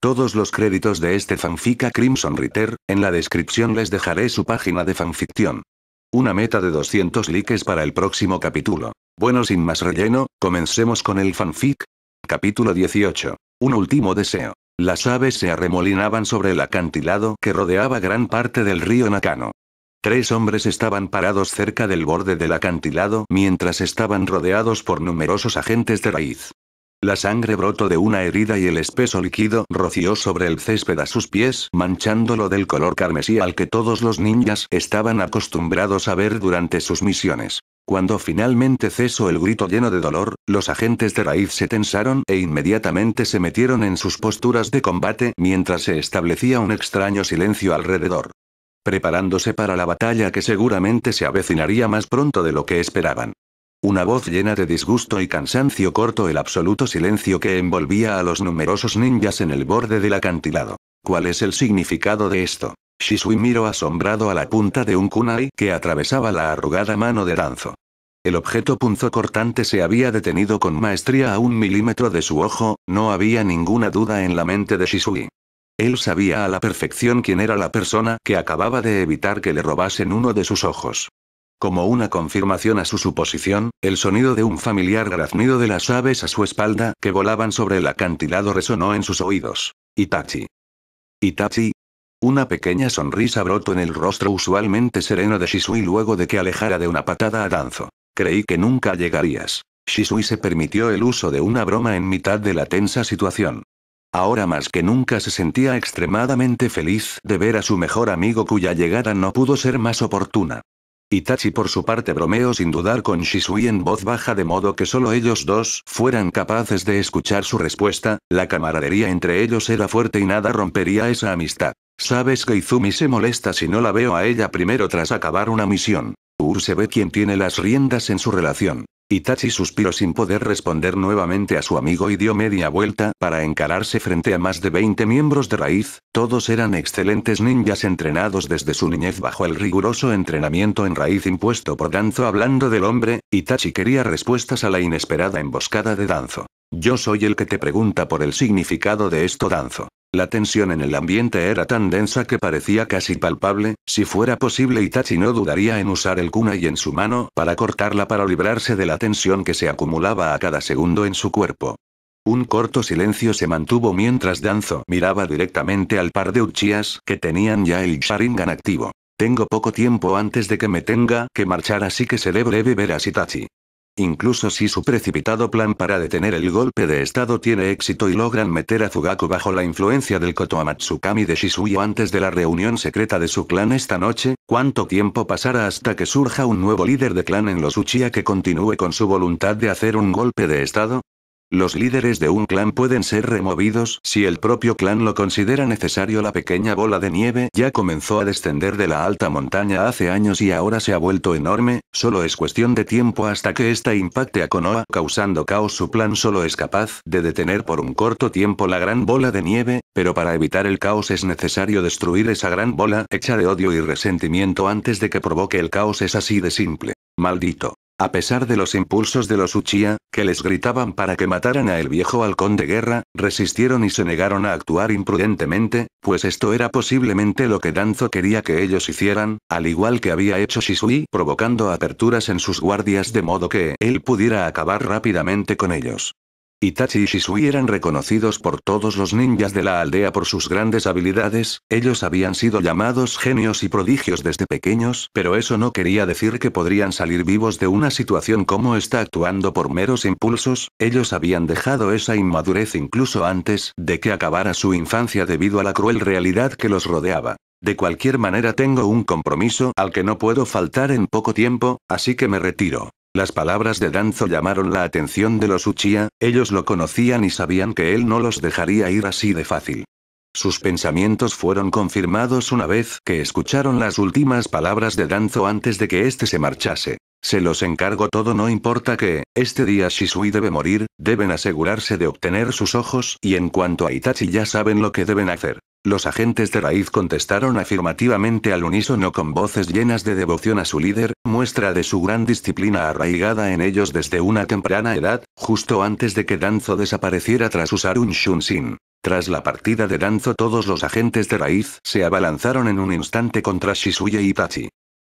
Todos los créditos de este fanfic a Crimson Ritter, en la descripción les dejaré su página de fanficción. Una meta de 200 likes para el próximo capítulo. Bueno sin más relleno, comencemos con el fanfic. Capítulo 18. Un último deseo. Las aves se arremolinaban sobre el acantilado que rodeaba gran parte del río Nakano. Tres hombres estaban parados cerca del borde del acantilado mientras estaban rodeados por numerosos agentes de raíz. La sangre brotó de una herida y el espeso líquido roció sobre el césped a sus pies, manchándolo del color carmesí al que todos los ninjas estaban acostumbrados a ver durante sus misiones. Cuando finalmente cesó el grito lleno de dolor, los agentes de raíz se tensaron e inmediatamente se metieron en sus posturas de combate mientras se establecía un extraño silencio alrededor. Preparándose para la batalla que seguramente se avecinaría más pronto de lo que esperaban. Una voz llena de disgusto y cansancio cortó el absoluto silencio que envolvía a los numerosos ninjas en el borde del acantilado. ¿Cuál es el significado de esto? Shisui miró asombrado a la punta de un kunai que atravesaba la arrugada mano de Danzo. El objeto punzo cortante se había detenido con maestría a un milímetro de su ojo, no había ninguna duda en la mente de Shisui. Él sabía a la perfección quién era la persona que acababa de evitar que le robasen uno de sus ojos. Como una confirmación a su suposición, el sonido de un familiar graznido de las aves a su espalda que volaban sobre el acantilado resonó en sus oídos. Itachi. Itachi. Una pequeña sonrisa brotó en el rostro usualmente sereno de Shisui luego de que alejara de una patada a Danzo. Creí que nunca llegarías. Shisui se permitió el uso de una broma en mitad de la tensa situación. Ahora más que nunca se sentía extremadamente feliz de ver a su mejor amigo cuya llegada no pudo ser más oportuna. Itachi por su parte bromeó sin dudar con Shisui en voz baja de modo que solo ellos dos fueran capaces de escuchar su respuesta, la camaradería entre ellos era fuerte y nada rompería esa amistad. Sabes que Izumi se molesta si no la veo a ella primero tras acabar una misión. se ve quien tiene las riendas en su relación. Itachi suspiró sin poder responder nuevamente a su amigo y dio media vuelta para encararse frente a más de 20 miembros de raíz, todos eran excelentes ninjas entrenados desde su niñez bajo el riguroso entrenamiento en raíz impuesto por Danzo hablando del hombre, Itachi quería respuestas a la inesperada emboscada de Danzo. Yo soy el que te pregunta por el significado de esto Danzo. La tensión en el ambiente era tan densa que parecía casi palpable, si fuera posible Itachi no dudaría en usar el kunai en su mano para cortarla para librarse de la tensión que se acumulaba a cada segundo en su cuerpo. Un corto silencio se mantuvo mientras Danzo miraba directamente al par de Uchias que tenían ya el Sharingan activo. Tengo poco tiempo antes de que me tenga que marchar así que seré breve ver a Itachi. Incluso si su precipitado plan para detener el golpe de estado tiene éxito y logran meter a Fugaku bajo la influencia del Kotoamatsukami de Shisuyo antes de la reunión secreta de su clan esta noche, ¿cuánto tiempo pasará hasta que surja un nuevo líder de clan en los Uchiha que continúe con su voluntad de hacer un golpe de estado? Los líderes de un clan pueden ser removidos si el propio clan lo considera necesario. La pequeña bola de nieve ya comenzó a descender de la alta montaña hace años y ahora se ha vuelto enorme, solo es cuestión de tiempo hasta que esta impacte a Konoha causando caos. Su plan solo es capaz de detener por un corto tiempo la gran bola de nieve, pero para evitar el caos es necesario destruir esa gran bola hecha de odio y resentimiento antes de que provoque el caos. Es así de simple. Maldito. A pesar de los impulsos de los Uchiha, que les gritaban para que mataran a el viejo halcón de guerra, resistieron y se negaron a actuar imprudentemente, pues esto era posiblemente lo que Danzo quería que ellos hicieran, al igual que había hecho Shisui provocando aperturas en sus guardias de modo que él pudiera acabar rápidamente con ellos. Itachi y Shisui eran reconocidos por todos los ninjas de la aldea por sus grandes habilidades, ellos habían sido llamados genios y prodigios desde pequeños, pero eso no quería decir que podrían salir vivos de una situación como está actuando por meros impulsos, ellos habían dejado esa inmadurez incluso antes de que acabara su infancia debido a la cruel realidad que los rodeaba. De cualquier manera tengo un compromiso al que no puedo faltar en poco tiempo, así que me retiro. Las palabras de Danzo llamaron la atención de los Uchiha, ellos lo conocían y sabían que él no los dejaría ir así de fácil. Sus pensamientos fueron confirmados una vez que escucharon las últimas palabras de Danzo antes de que éste se marchase. Se los encargo todo no importa que, este día Shisui debe morir, deben asegurarse de obtener sus ojos y en cuanto a Itachi ya saben lo que deben hacer. Los agentes de raíz contestaron afirmativamente al unísono con voces llenas de devoción a su líder, muestra de su gran disciplina arraigada en ellos desde una temprana edad, justo antes de que Danzo desapareciera tras usar un Sin, Tras la partida de Danzo todos los agentes de raíz se abalanzaron en un instante contra Shizuya y Tachi.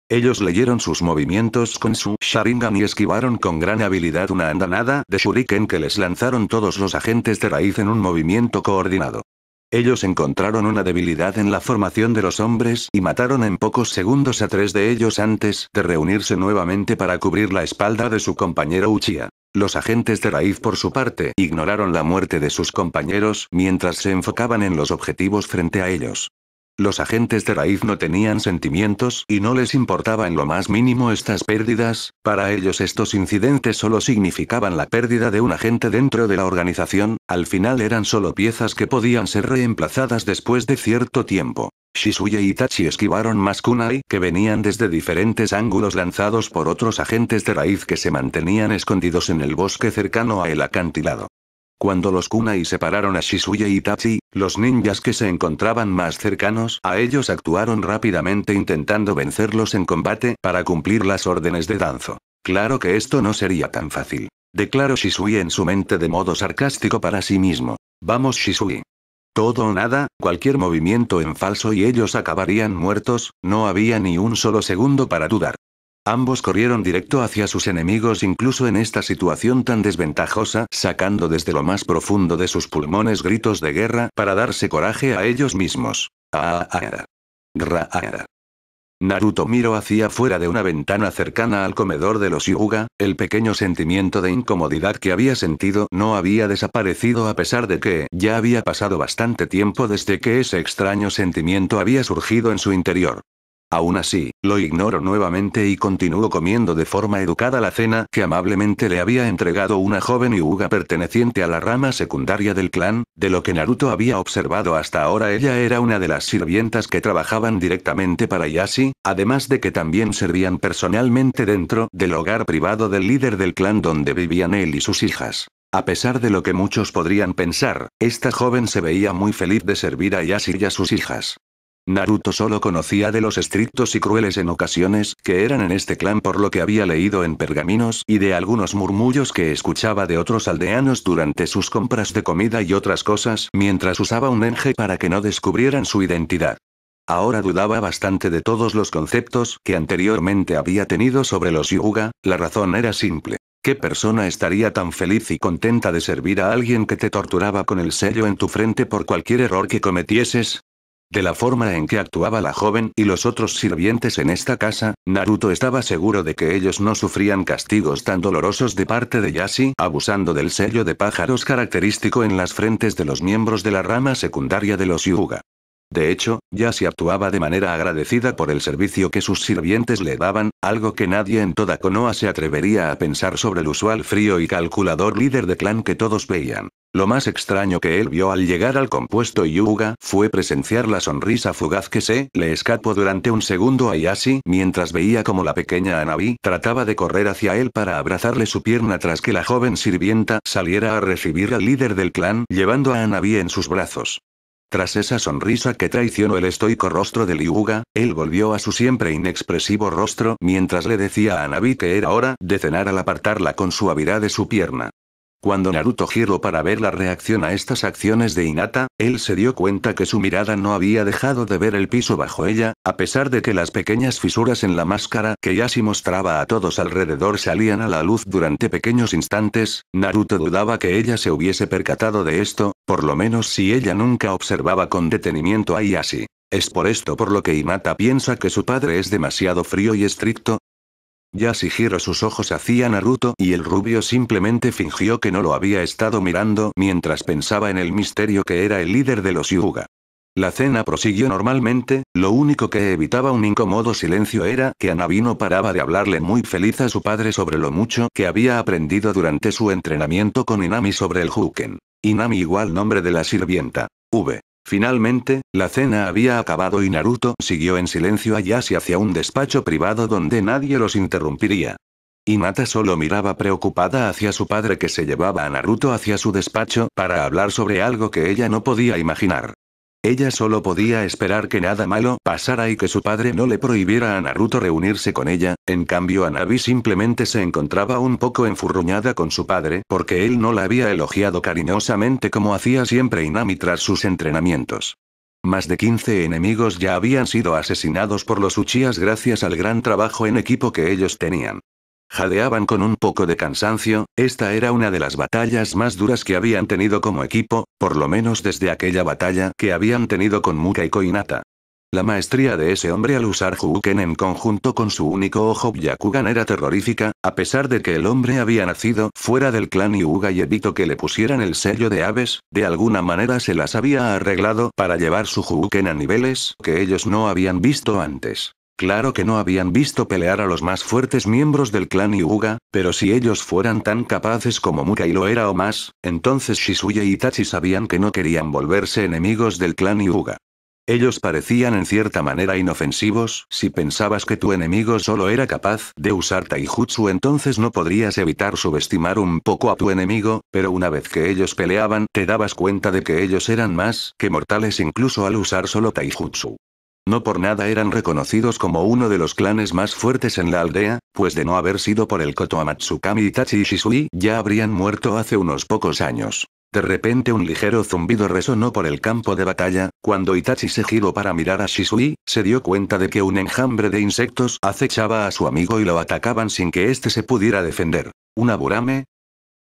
Ellos leyeron sus movimientos con su Sharingan y esquivaron con gran habilidad una andanada de Shuriken que les lanzaron todos los agentes de raíz en un movimiento coordinado. Ellos encontraron una debilidad en la formación de los hombres y mataron en pocos segundos a tres de ellos antes de reunirse nuevamente para cubrir la espalda de su compañero Uchiha. Los agentes de raíz por su parte ignoraron la muerte de sus compañeros mientras se enfocaban en los objetivos frente a ellos. Los agentes de raíz no tenían sentimientos y no les importaban lo más mínimo estas pérdidas, para ellos estos incidentes solo significaban la pérdida de un agente dentro de la organización, al final eran solo piezas que podían ser reemplazadas después de cierto tiempo. Shisuya y Itachi esquivaron más kunai que venían desde diferentes ángulos lanzados por otros agentes de raíz que se mantenían escondidos en el bosque cercano a el acantilado. Cuando los kunai separaron a Shisui y Tachi, los ninjas que se encontraban más cercanos a ellos actuaron rápidamente intentando vencerlos en combate para cumplir las órdenes de Danzo. Claro que esto no sería tan fácil. Declaró Shisui en su mente de modo sarcástico para sí mismo. Vamos Shisui. Todo o nada, cualquier movimiento en falso y ellos acabarían muertos, no había ni un solo segundo para dudar. Ambos corrieron directo hacia sus enemigos incluso en esta situación tan desventajosa, sacando desde lo más profundo de sus pulmones gritos de guerra para darse coraje a ellos mismos. Ah, Naruto miró hacia fuera de una ventana cercana al comedor de los Yuga, el pequeño sentimiento de incomodidad que había sentido no había desaparecido a pesar de que ya había pasado bastante tiempo desde que ese extraño sentimiento había surgido en su interior. Aún así, lo ignoro nuevamente y continúo comiendo de forma educada la cena que amablemente le había entregado una joven Yuga perteneciente a la rama secundaria del clan, de lo que Naruto había observado hasta ahora ella era una de las sirvientas que trabajaban directamente para Yashi, además de que también servían personalmente dentro del hogar privado del líder del clan donde vivían él y sus hijas. A pesar de lo que muchos podrían pensar, esta joven se veía muy feliz de servir a Yashi y a sus hijas. Naruto solo conocía de los estrictos y crueles en ocasiones que eran en este clan por lo que había leído en pergaminos y de algunos murmullos que escuchaba de otros aldeanos durante sus compras de comida y otras cosas mientras usaba un enje para que no descubrieran su identidad. Ahora dudaba bastante de todos los conceptos que anteriormente había tenido sobre los yuga, la razón era simple. ¿Qué persona estaría tan feliz y contenta de servir a alguien que te torturaba con el sello en tu frente por cualquier error que cometieses? De la forma en que actuaba la joven y los otros sirvientes en esta casa, Naruto estaba seguro de que ellos no sufrían castigos tan dolorosos de parte de Yashi, abusando del sello de pájaros característico en las frentes de los miembros de la rama secundaria de los Yuga. De hecho, Yashi actuaba de manera agradecida por el servicio que sus sirvientes le daban, algo que nadie en toda Konoha se atrevería a pensar sobre el usual frío y calculador líder de clan que todos veían. Lo más extraño que él vio al llegar al compuesto Yuga fue presenciar la sonrisa fugaz que se le escapó durante un segundo a Yashi mientras veía como la pequeña Anabi trataba de correr hacia él para abrazarle su pierna tras que la joven sirvienta saliera a recibir al líder del clan llevando a Anabi en sus brazos. Tras esa sonrisa que traicionó el estoico rostro de Yuga, él volvió a su siempre inexpresivo rostro mientras le decía a Anabi que era hora de cenar al apartarla con suavidad de su pierna. Cuando Naruto giró para ver la reacción a estas acciones de Hinata, él se dio cuenta que su mirada no había dejado de ver el piso bajo ella, a pesar de que las pequeñas fisuras en la máscara que Yashi mostraba a todos alrededor salían a la luz durante pequeños instantes, Naruto dudaba que ella se hubiese percatado de esto, por lo menos si ella nunca observaba con detenimiento a Yashi. Es por esto por lo que Hinata piensa que su padre es demasiado frío y estricto, si giro sus ojos hacia Naruto y el rubio simplemente fingió que no lo había estado mirando mientras pensaba en el misterio que era el líder de los Yuga. La cena prosiguió normalmente, lo único que evitaba un incómodo silencio era que Anabino paraba de hablarle muy feliz a su padre sobre lo mucho que había aprendido durante su entrenamiento con Inami sobre el Huken. Inami igual nombre de la sirvienta. V. Finalmente, la cena había acabado y Naruto siguió en silencio allá hacia un despacho privado donde nadie los interrumpiría. y mata solo miraba preocupada hacia su padre que se llevaba a Naruto hacia su despacho para hablar sobre algo que ella no podía imaginar. Ella solo podía esperar que nada malo pasara y que su padre no le prohibiera a Naruto reunirse con ella, en cambio Anabi simplemente se encontraba un poco enfurruñada con su padre porque él no la había elogiado cariñosamente como hacía siempre Inami tras sus entrenamientos. Más de 15 enemigos ya habían sido asesinados por los Uchías gracias al gran trabajo en equipo que ellos tenían. Jadeaban con un poco de cansancio, esta era una de las batallas más duras que habían tenido como equipo, por lo menos desde aquella batalla que habían tenido con Muka y Koinata. La maestría de ese hombre al usar Juken en conjunto con su único ojo Byakugan era terrorífica, a pesar de que el hombre había nacido fuera del clan Yuga y evitó que le pusieran el sello de aves, de alguna manera se las había arreglado para llevar su Juken a niveles que ellos no habían visto antes. Claro que no habían visto pelear a los más fuertes miembros del clan Yuga, pero si ellos fueran tan capaces como Mukai lo era o más, entonces Shisuya y Itachi sabían que no querían volverse enemigos del clan Yuga. Ellos parecían en cierta manera inofensivos, si pensabas que tu enemigo solo era capaz de usar taijutsu entonces no podrías evitar subestimar un poco a tu enemigo, pero una vez que ellos peleaban te dabas cuenta de que ellos eran más que mortales incluso al usar solo taijutsu. No por nada eran reconocidos como uno de los clanes más fuertes en la aldea, pues de no haber sido por el Kotoamatsukami Itachi y Shisui ya habrían muerto hace unos pocos años. De repente un ligero zumbido resonó por el campo de batalla, cuando Itachi se giró para mirar a Shisui, se dio cuenta de que un enjambre de insectos acechaba a su amigo y lo atacaban sin que éste se pudiera defender. ¿Una burame?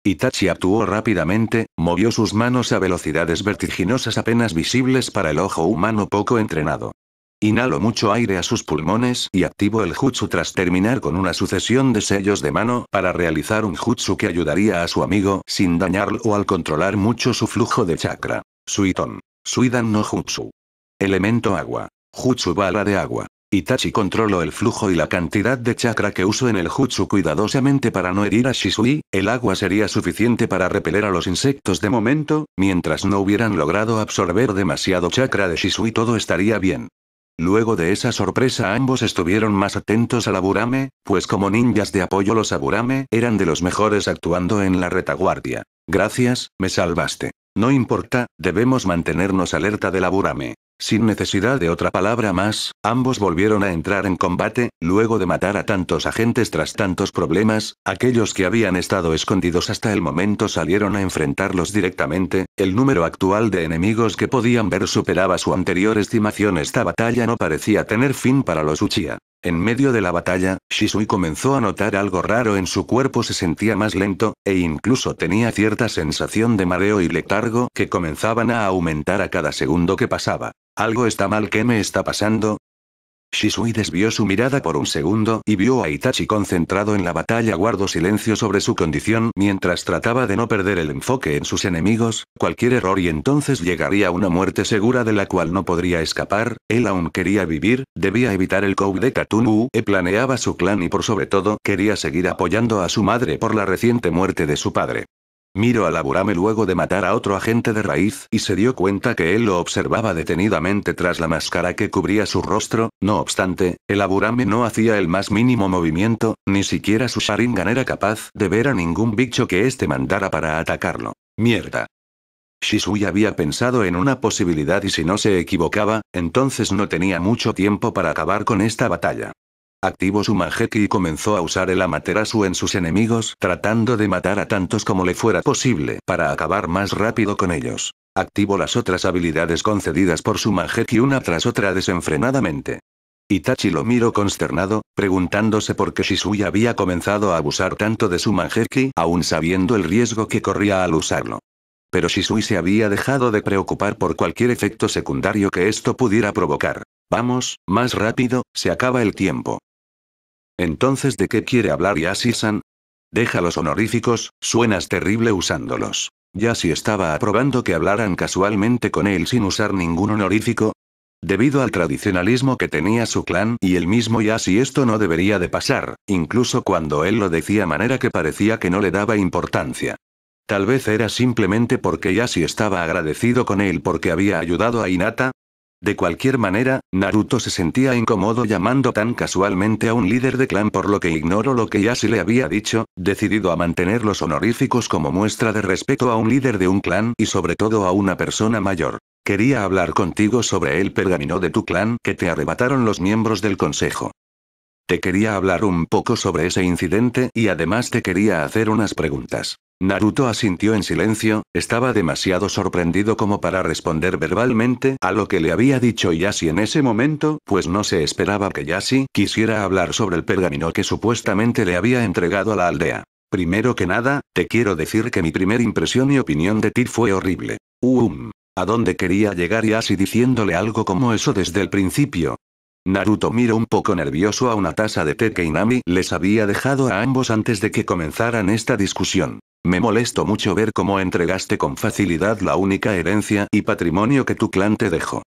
Itachi actuó rápidamente, movió sus manos a velocidades vertiginosas apenas visibles para el ojo humano poco entrenado. Inhalo mucho aire a sus pulmones y activo el jutsu tras terminar con una sucesión de sellos de mano para realizar un jutsu que ayudaría a su amigo sin dañarlo o al controlar mucho su flujo de chakra. Suiton. Suidan no jutsu. Elemento agua. Jutsu bala de agua. Itachi controlo el flujo y la cantidad de chakra que uso en el jutsu cuidadosamente para no herir a Shisui, el agua sería suficiente para repeler a los insectos de momento, mientras no hubieran logrado absorber demasiado chakra de Shisui todo estaría bien. Luego de esa sorpresa ambos estuvieron más atentos a aburame, pues como ninjas de apoyo los Aburame eran de los mejores actuando en la retaguardia. Gracias, me salvaste. No importa, debemos mantenernos alerta de la Burame. Sin necesidad de otra palabra más, ambos volvieron a entrar en combate, luego de matar a tantos agentes tras tantos problemas, aquellos que habían estado escondidos hasta el momento salieron a enfrentarlos directamente, el número actual de enemigos que podían ver superaba su anterior estimación esta batalla no parecía tener fin para los Uchiha. En medio de la batalla, Shisui comenzó a notar algo raro en su cuerpo, se sentía más lento, e incluso tenía cierta sensación de mareo y letargo que comenzaban a aumentar a cada segundo que pasaba. Algo está mal, que me está pasando? Shisui desvió su mirada por un segundo y vio a Itachi concentrado en la batalla. Guardó silencio sobre su condición mientras trataba de no perder el enfoque en sus enemigos, cualquier error y entonces llegaría una muerte segura de la cual no podría escapar, él aún quería vivir, debía evitar el Kou de Tatunú e planeaba su clan y por sobre todo quería seguir apoyando a su madre por la reciente muerte de su padre. Miro a Laburame luego de matar a otro agente de raíz y se dio cuenta que él lo observaba detenidamente tras la máscara que cubría su rostro, no obstante, el aburame no hacía el más mínimo movimiento, ni siquiera su Sharingan era capaz de ver a ningún bicho que éste mandara para atacarlo. Mierda. Shisui había pensado en una posibilidad y si no se equivocaba, entonces no tenía mucho tiempo para acabar con esta batalla. Activó su Mangeki y comenzó a usar el Amaterasu en sus enemigos, tratando de matar a tantos como le fuera posible para acabar más rápido con ellos. Activó las otras habilidades concedidas por su Mangeki una tras otra desenfrenadamente. Itachi lo miró consternado, preguntándose por qué Shisui había comenzado a abusar tanto de su Mangeki, aún sabiendo el riesgo que corría al usarlo. Pero Shisui se había dejado de preocupar por cualquier efecto secundario que esto pudiera provocar. Vamos, más rápido, se acaba el tiempo. Entonces, ¿de qué quiere hablar Yasi-san? Deja los honoríficos, suenas terrible usándolos. Yasi estaba aprobando que hablaran casualmente con él sin usar ningún honorífico. Debido al tradicionalismo que tenía su clan y el mismo Yasi esto no debería de pasar, incluso cuando él lo decía manera que parecía que no le daba importancia. Tal vez era simplemente porque Yasi estaba agradecido con él porque había ayudado a Inata, de cualquier manera, Naruto se sentía incómodo llamando tan casualmente a un líder de clan por lo que ignoró lo que ya se le había dicho, decidido a mantener los honoríficos como muestra de respeto a un líder de un clan y sobre todo a una persona mayor. Quería hablar contigo sobre el pergamino de tu clan que te arrebataron los miembros del consejo. Te quería hablar un poco sobre ese incidente y además te quería hacer unas preguntas. Naruto asintió en silencio, estaba demasiado sorprendido como para responder verbalmente a lo que le había dicho Yashi en ese momento, pues no se esperaba que Yashi quisiera hablar sobre el pergamino que supuestamente le había entregado a la aldea. Primero que nada, te quiero decir que mi primera impresión y opinión de ti fue horrible. Uum. ¿A dónde quería llegar Yashi diciéndole algo como eso desde el principio? Naruto miró un poco nervioso a una taza de té que Inami les había dejado a ambos antes de que comenzaran esta discusión. Me molesto mucho ver cómo entregaste con facilidad la única herencia y patrimonio que tu clan te dejó.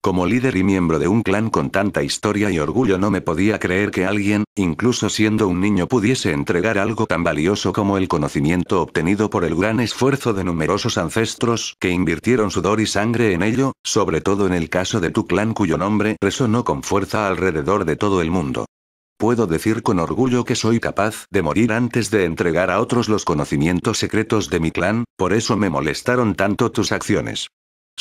Como líder y miembro de un clan con tanta historia y orgullo no me podía creer que alguien, incluso siendo un niño, pudiese entregar algo tan valioso como el conocimiento obtenido por el gran esfuerzo de numerosos ancestros que invirtieron sudor y sangre en ello, sobre todo en el caso de tu clan cuyo nombre resonó con fuerza alrededor de todo el mundo. Puedo decir con orgullo que soy capaz de morir antes de entregar a otros los conocimientos secretos de mi clan, por eso me molestaron tanto tus acciones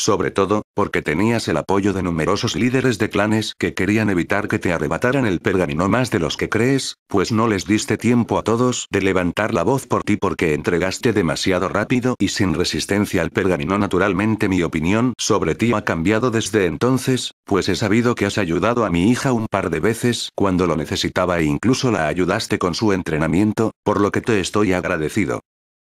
sobre todo, porque tenías el apoyo de numerosos líderes de clanes que querían evitar que te arrebataran el pergamino más de los que crees, pues no les diste tiempo a todos de levantar la voz por ti porque entregaste demasiado rápido y sin resistencia al pergamino naturalmente mi opinión sobre ti ha cambiado desde entonces, pues he sabido que has ayudado a mi hija un par de veces cuando lo necesitaba e incluso la ayudaste con su entrenamiento, por lo que te estoy agradecido.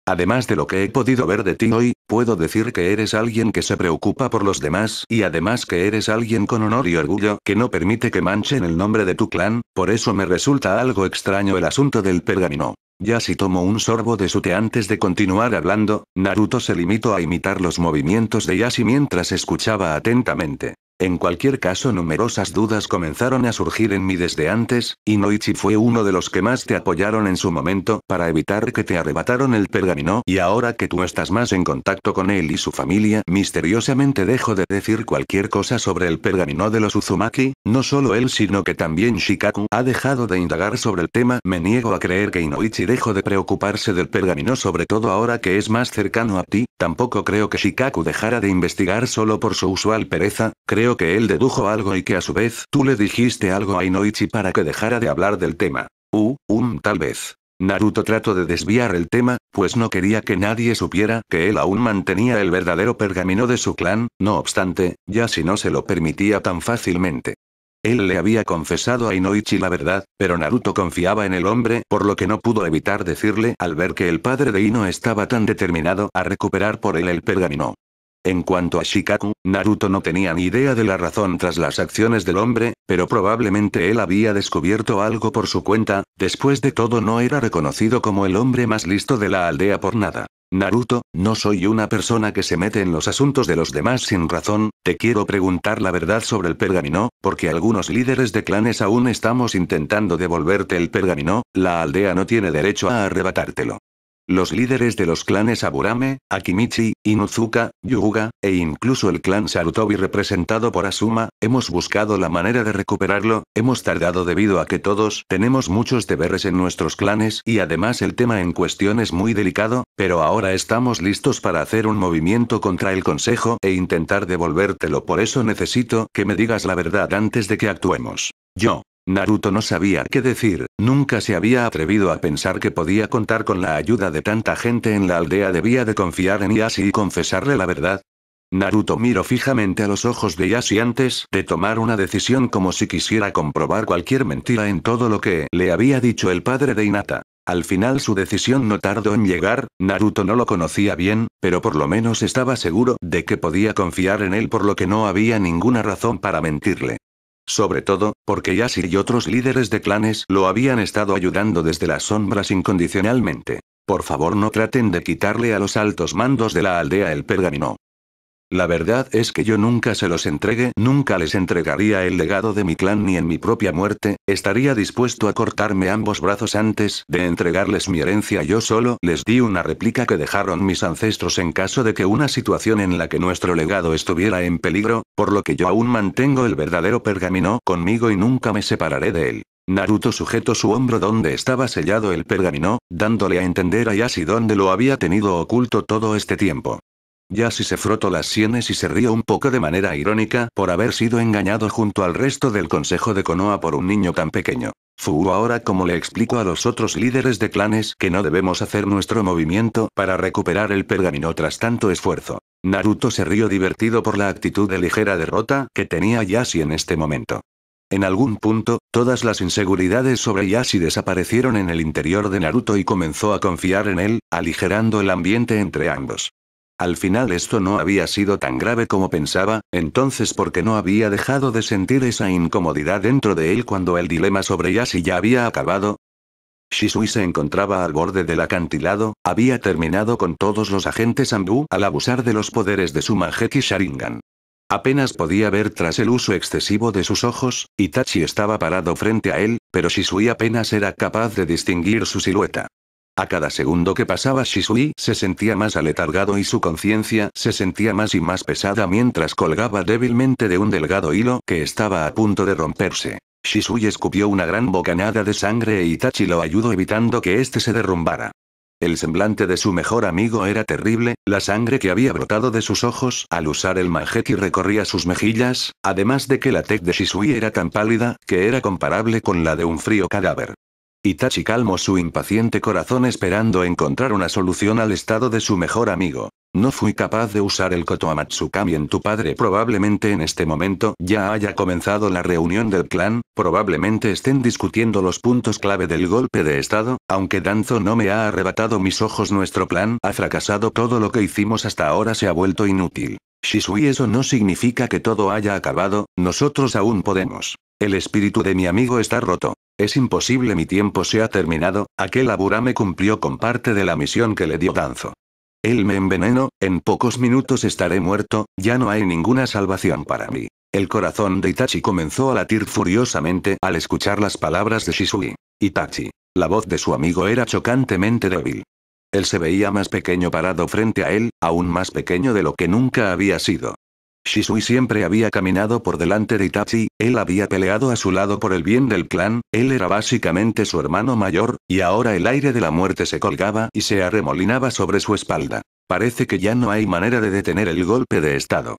Además de lo que he podido ver de ti hoy, puedo decir que eres alguien que se preocupa por los demás y además que eres alguien con honor y orgullo que no permite que manchen el nombre de tu clan, por eso me resulta algo extraño el asunto del pergamino. Ya tomó un sorbo de su té antes de continuar hablando, Naruto se limitó a imitar los movimientos de Yashi mientras escuchaba atentamente. En cualquier caso, numerosas dudas comenzaron a surgir en mí desde antes, Inoichi fue uno de los que más te apoyaron en su momento para evitar que te arrebataron el pergamino, y ahora que tú estás más en contacto con él y su familia, misteriosamente dejo de decir cualquier cosa sobre el pergamino de los Uzumaki, no solo él sino que también Shikaku ha dejado de indagar sobre el tema, me niego a creer que Inoichi dejó de preocuparse del pergamino sobre todo ahora que es más cercano a ti, tampoco creo que Shikaku dejara de investigar solo por su usual pereza, creo que él dedujo algo y que a su vez tú le dijiste algo a Inoichi para que dejara de hablar del tema. Uh, um, tal vez. Naruto trató de desviar el tema, pues no quería que nadie supiera que él aún mantenía el verdadero pergamino de su clan, no obstante, ya si no se lo permitía tan fácilmente. Él le había confesado a Inoichi la verdad, pero Naruto confiaba en el hombre, por lo que no pudo evitar decirle al ver que el padre de Ino estaba tan determinado a recuperar por él el pergamino. En cuanto a Shikaku, Naruto no tenía ni idea de la razón tras las acciones del hombre, pero probablemente él había descubierto algo por su cuenta, después de todo no era reconocido como el hombre más listo de la aldea por nada. Naruto, no soy una persona que se mete en los asuntos de los demás sin razón, te quiero preguntar la verdad sobre el pergamino, porque algunos líderes de clanes aún estamos intentando devolverte el pergamino, la aldea no tiene derecho a arrebatártelo. Los líderes de los clanes Aburame, Akimichi, Inuzuka, Yuga, e incluso el clan Sarutobi representado por Asuma, hemos buscado la manera de recuperarlo, hemos tardado debido a que todos tenemos muchos deberes en nuestros clanes y además el tema en cuestión es muy delicado, pero ahora estamos listos para hacer un movimiento contra el consejo e intentar devolvértelo por eso necesito que me digas la verdad antes de que actuemos. Yo, Naruto no sabía qué decir, nunca se había atrevido a pensar que podía contar con la ayuda de tanta gente en la aldea debía de confiar en Yashi y confesarle la verdad. Naruto miró fijamente a los ojos de Yashi antes de tomar una decisión como si quisiera comprobar cualquier mentira en todo lo que le había dicho el padre de Inata. Al final su decisión no tardó en llegar, Naruto no lo conocía bien, pero por lo menos estaba seguro de que podía confiar en él por lo que no había ninguna razón para mentirle. Sobre todo, porque Yasir y otros líderes de clanes lo habían estado ayudando desde las sombras incondicionalmente. Por favor no traten de quitarle a los altos mandos de la aldea el pergamino. La verdad es que yo nunca se los entregué, nunca les entregaría el legado de mi clan ni en mi propia muerte, estaría dispuesto a cortarme ambos brazos antes de entregarles mi herencia. Yo solo les di una réplica que dejaron mis ancestros en caso de que una situación en la que nuestro legado estuviera en peligro, por lo que yo aún mantengo el verdadero pergamino conmigo y nunca me separaré de él. Naruto sujetó su hombro donde estaba sellado el pergamino, dándole a entender a Yashi dónde lo había tenido oculto todo este tiempo. Yashi se frotó las sienes y se rió un poco de manera irónica por haber sido engañado junto al resto del consejo de Konoha por un niño tan pequeño. Fu ahora como le explico a los otros líderes de clanes que no debemos hacer nuestro movimiento para recuperar el pergamino tras tanto esfuerzo. Naruto se rió divertido por la actitud de ligera derrota que tenía Yashi en este momento. En algún punto, todas las inseguridades sobre Yashi desaparecieron en el interior de Naruto y comenzó a confiar en él, aligerando el ambiente entre ambos. Al final esto no había sido tan grave como pensaba, entonces porque no había dejado de sentir esa incomodidad dentro de él cuando el dilema sobre Yashi ya había acabado. Shisui se encontraba al borde del acantilado, había terminado con todos los agentes Ambu al abusar de los poderes de su Majeki Sharingan. Apenas podía ver tras el uso excesivo de sus ojos, Itachi estaba parado frente a él, pero Shisui apenas era capaz de distinguir su silueta. A cada segundo que pasaba Shisui se sentía más aletargado y su conciencia se sentía más y más pesada mientras colgaba débilmente de un delgado hilo que estaba a punto de romperse. Shisui escupió una gran bocanada de sangre e Itachi lo ayudó evitando que éste se derrumbara. El semblante de su mejor amigo era terrible, la sangre que había brotado de sus ojos al usar el y recorría sus mejillas, además de que la tez de Shisui era tan pálida que era comparable con la de un frío cadáver. Itachi calmó su impaciente corazón esperando encontrar una solución al estado de su mejor amigo. No fui capaz de usar el Kotoamatsukami en tu padre. Probablemente en este momento ya haya comenzado la reunión del clan, probablemente estén discutiendo los puntos clave del golpe de estado, aunque Danzo no me ha arrebatado mis ojos nuestro plan ha fracasado todo lo que hicimos hasta ahora se ha vuelto inútil. Shisui eso no significa que todo haya acabado, nosotros aún podemos. El espíritu de mi amigo está roto. Es imposible mi tiempo se ha terminado, aquel me cumplió con parte de la misión que le dio Danzo. Él me envenenó, en pocos minutos estaré muerto, ya no hay ninguna salvación para mí. El corazón de Itachi comenzó a latir furiosamente al escuchar las palabras de Shisui. Itachi. La voz de su amigo era chocantemente débil. Él se veía más pequeño parado frente a él, aún más pequeño de lo que nunca había sido. Shisui siempre había caminado por delante de Itachi, él había peleado a su lado por el bien del clan, él era básicamente su hermano mayor, y ahora el aire de la muerte se colgaba y se arremolinaba sobre su espalda. Parece que ya no hay manera de detener el golpe de estado.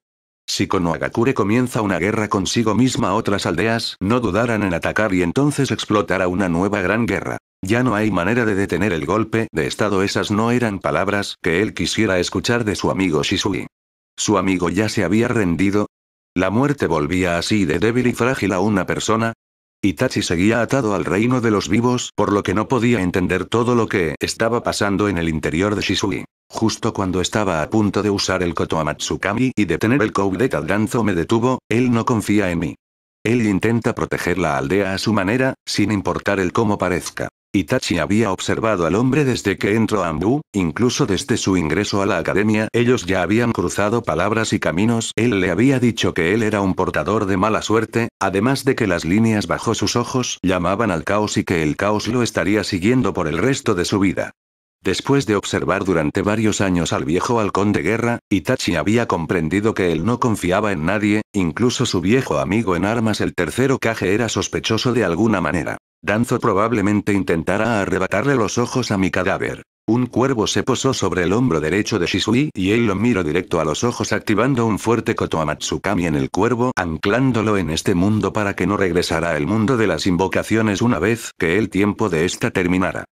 Si Konohagakure comienza una guerra consigo misma otras aldeas no dudarán en atacar y entonces explotará una nueva gran guerra. Ya no hay manera de detener el golpe de estado esas no eran palabras que él quisiera escuchar de su amigo Shisui. Su amigo ya se había rendido. La muerte volvía así de débil y frágil a una persona. Itachi seguía atado al reino de los vivos, por lo que no podía entender todo lo que estaba pasando en el interior de Shisui. Justo cuando estaba a punto de usar el Kotoamatsukami y detener el Koude Danzo me detuvo, él no confía en mí. Él intenta proteger la aldea a su manera, sin importar el cómo parezca. Itachi había observado al hombre desde que entró a Ambu, incluso desde su ingreso a la academia ellos ya habían cruzado palabras y caminos, él le había dicho que él era un portador de mala suerte, además de que las líneas bajo sus ojos llamaban al caos y que el caos lo estaría siguiendo por el resto de su vida. Después de observar durante varios años al viejo halcón de guerra, Itachi había comprendido que él no confiaba en nadie, incluso su viejo amigo en armas el tercero Kage era sospechoso de alguna manera. Danzo probablemente intentará arrebatarle los ojos a mi cadáver. Un cuervo se posó sobre el hombro derecho de Shisui y él lo miró directo a los ojos activando un fuerte Kotoamatsukami en el cuervo, anclándolo en este mundo para que no regresara al mundo de las invocaciones una vez que el tiempo de esta terminara.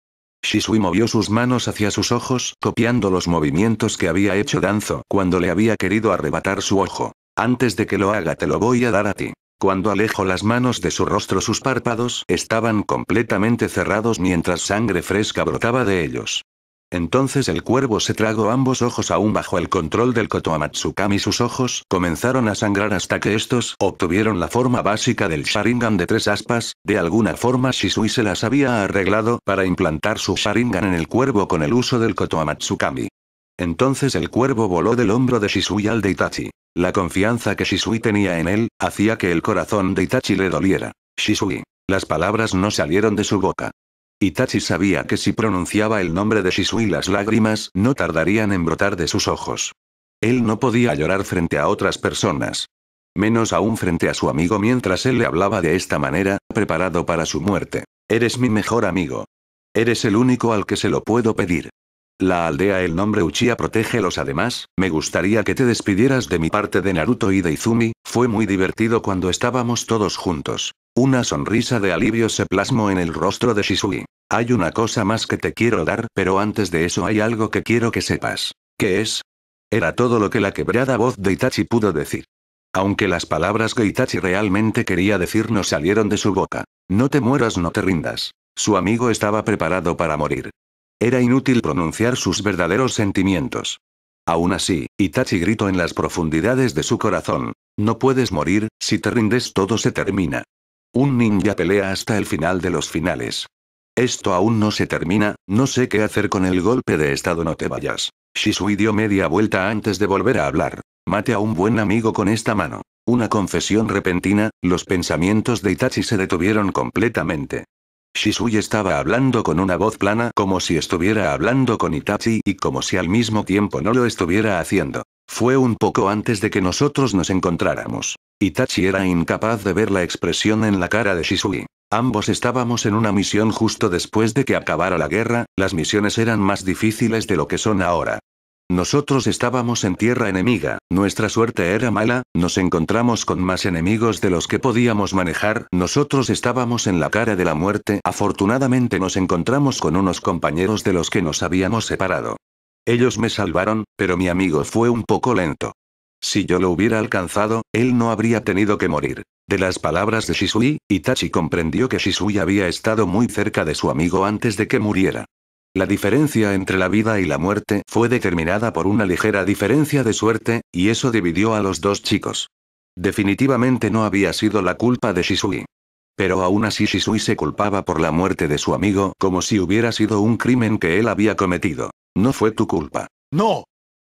Shisui movió sus manos hacia sus ojos, copiando los movimientos que había hecho Danzo cuando le había querido arrebatar su ojo. Antes de que lo haga te lo voy a dar a ti. Cuando alejó las manos de su rostro sus párpados estaban completamente cerrados mientras sangre fresca brotaba de ellos. Entonces el cuervo se tragó ambos ojos aún bajo el control del Kotoamatsukami. Sus ojos comenzaron a sangrar hasta que estos obtuvieron la forma básica del Sharingan de tres aspas. De alguna forma Shisui se las había arreglado para implantar su Sharingan en el cuervo con el uso del Kotoamatsukami. Entonces el cuervo voló del hombro de Shisui al de Itachi. La confianza que Shisui tenía en él, hacía que el corazón de Itachi le doliera. Shisui. Las palabras no salieron de su boca. Itachi sabía que si pronunciaba el nombre de Shisui las lágrimas no tardarían en brotar de sus ojos. Él no podía llorar frente a otras personas. Menos aún frente a su amigo mientras él le hablaba de esta manera, preparado para su muerte. Eres mi mejor amigo. Eres el único al que se lo puedo pedir. La aldea el nombre Uchiha protege los además, me gustaría que te despidieras de mi parte de Naruto y de Izumi, fue muy divertido cuando estábamos todos juntos. Una sonrisa de alivio se plasmó en el rostro de Shisui. Hay una cosa más que te quiero dar, pero antes de eso hay algo que quiero que sepas. ¿Qué es? Era todo lo que la quebrada voz de Itachi pudo decir. Aunque las palabras que Itachi realmente quería decir no salieron de su boca. No te mueras, no te rindas. Su amigo estaba preparado para morir. Era inútil pronunciar sus verdaderos sentimientos. Aún así, Itachi gritó en las profundidades de su corazón. No puedes morir, si te rindes todo se termina. Un ninja pelea hasta el final de los finales. Esto aún no se termina, no sé qué hacer con el golpe de estado no te vayas. Shisui dio media vuelta antes de volver a hablar. Mate a un buen amigo con esta mano. Una confesión repentina, los pensamientos de Itachi se detuvieron completamente. Shisui estaba hablando con una voz plana como si estuviera hablando con Itachi y como si al mismo tiempo no lo estuviera haciendo. Fue un poco antes de que nosotros nos encontráramos. Itachi era incapaz de ver la expresión en la cara de Shisui. Ambos estábamos en una misión justo después de que acabara la guerra, las misiones eran más difíciles de lo que son ahora. Nosotros estábamos en tierra enemiga, nuestra suerte era mala, nos encontramos con más enemigos de los que podíamos manejar, nosotros estábamos en la cara de la muerte, afortunadamente nos encontramos con unos compañeros de los que nos habíamos separado. Ellos me salvaron, pero mi amigo fue un poco lento. Si yo lo hubiera alcanzado, él no habría tenido que morir. De las palabras de Shisui, Itachi comprendió que Shisui había estado muy cerca de su amigo antes de que muriera. La diferencia entre la vida y la muerte fue determinada por una ligera diferencia de suerte, y eso dividió a los dos chicos. Definitivamente no había sido la culpa de Shisui. Pero aún así Shisui se culpaba por la muerte de su amigo como si hubiera sido un crimen que él había cometido. No fue tu culpa. ¡No!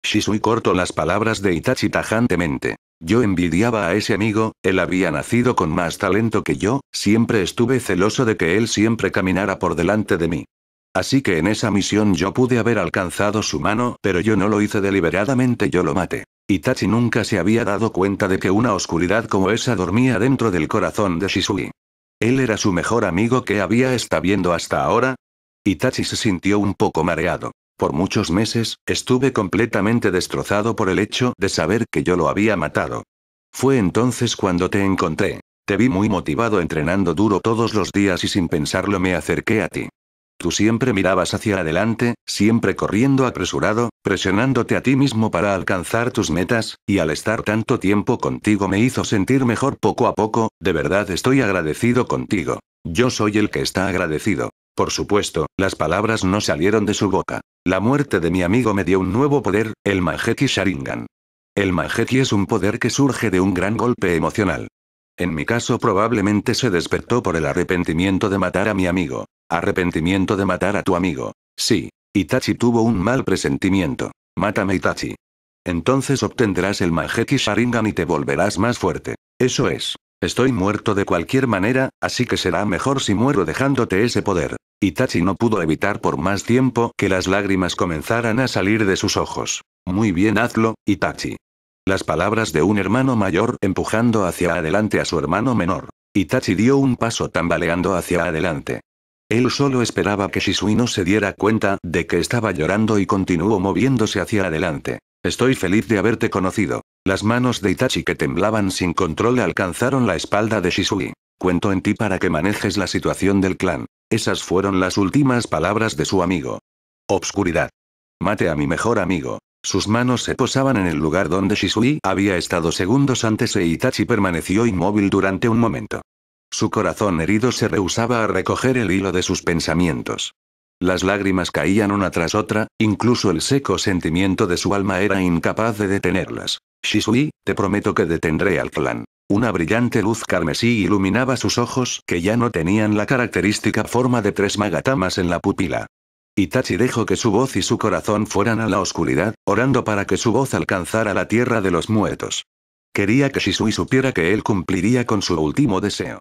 Shisui cortó las palabras de Itachi tajantemente. Yo envidiaba a ese amigo, él había nacido con más talento que yo, siempre estuve celoso de que él siempre caminara por delante de mí. Así que en esa misión yo pude haber alcanzado su mano, pero yo no lo hice deliberadamente, yo lo maté. Itachi nunca se había dado cuenta de que una oscuridad como esa dormía dentro del corazón de Shisui. Él era su mejor amigo que había estado viendo hasta ahora. Itachi se sintió un poco mareado. Por muchos meses, estuve completamente destrozado por el hecho de saber que yo lo había matado. Fue entonces cuando te encontré. Te vi muy motivado entrenando duro todos los días y sin pensarlo me acerqué a ti. Tú siempre mirabas hacia adelante, siempre corriendo apresurado, presionándote a ti mismo para alcanzar tus metas, y al estar tanto tiempo contigo me hizo sentir mejor poco a poco, de verdad estoy agradecido contigo. Yo soy el que está agradecido. Por supuesto, las palabras no salieron de su boca. La muerte de mi amigo me dio un nuevo poder, el Majeki Sharingan. El Majeki es un poder que surge de un gran golpe emocional. En mi caso probablemente se despertó por el arrepentimiento de matar a mi amigo. Arrepentimiento de matar a tu amigo. Sí. Itachi tuvo un mal presentimiento. Mátame Itachi. Entonces obtendrás el Majeki Sharingan y te volverás más fuerte. Eso es. Estoy muerto de cualquier manera, así que será mejor si muero dejándote ese poder. Itachi no pudo evitar por más tiempo que las lágrimas comenzaran a salir de sus ojos. Muy bien hazlo, Itachi. Las palabras de un hermano mayor empujando hacia adelante a su hermano menor. Itachi dio un paso tambaleando hacia adelante. Él solo esperaba que Shisui no se diera cuenta de que estaba llorando y continuó moviéndose hacia adelante. Estoy feliz de haberte conocido. Las manos de Itachi que temblaban sin control alcanzaron la espalda de Shisui. Cuento en ti para que manejes la situación del clan. Esas fueron las últimas palabras de su amigo. Obscuridad. Mate a mi mejor amigo. Sus manos se posaban en el lugar donde Shisui había estado segundos antes e Itachi permaneció inmóvil durante un momento. Su corazón herido se rehusaba a recoger el hilo de sus pensamientos. Las lágrimas caían una tras otra, incluso el seco sentimiento de su alma era incapaz de detenerlas. Shisui, te prometo que detendré al clan. Una brillante luz carmesí iluminaba sus ojos que ya no tenían la característica forma de tres magatamas en la pupila. Itachi dejó que su voz y su corazón fueran a la oscuridad, orando para que su voz alcanzara la tierra de los muertos. Quería que Shisui supiera que él cumpliría con su último deseo.